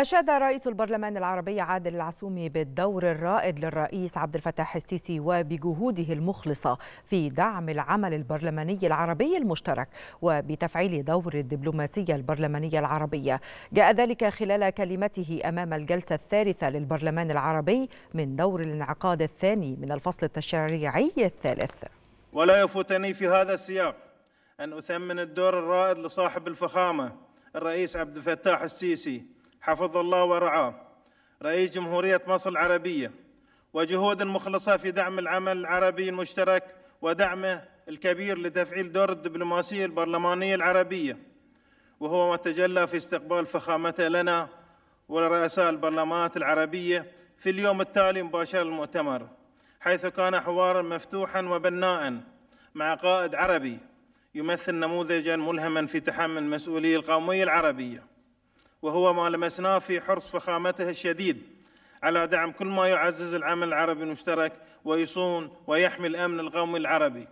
أشاد رئيس البرلمان العربي عادل العسومي بالدور الرائد للرئيس عبد الفتاح السيسي وبجهوده المخلصة في دعم العمل البرلماني العربي المشترك وبتفعيل دور الدبلوماسية البرلمانية العربية جاء ذلك خلال كلمته أمام الجلسة الثالثة للبرلمان العربي من دور الانعقاد الثاني من الفصل التشريعي الثالث ولا يفوتني في هذا السياق أن أثمن الدور الرائد لصاحب الفخامة الرئيس عبد الفتاح السيسي حفظ الله ورعاه رئيس جمهورية مصر العربية وجهود مخلصة في دعم العمل العربي المشترك ودعمه الكبير لتفعيل دور الدبلوماسية البرلمانية العربية وهو ما تجلى في استقبال فخامته لنا ولرؤساء البرلمانات العربية في اليوم التالي مباشرة للمؤتمر حيث كان حوارا مفتوحا وبناء مع قائد عربي يمثل نموذجا ملهما في تحمل المسؤوليه القومية العربية وهو ما لمسناه في حرص فخامته الشديد على دعم كل ما يعزز العمل العربي المشترك ويصون ويحمي الأمن القومي العربي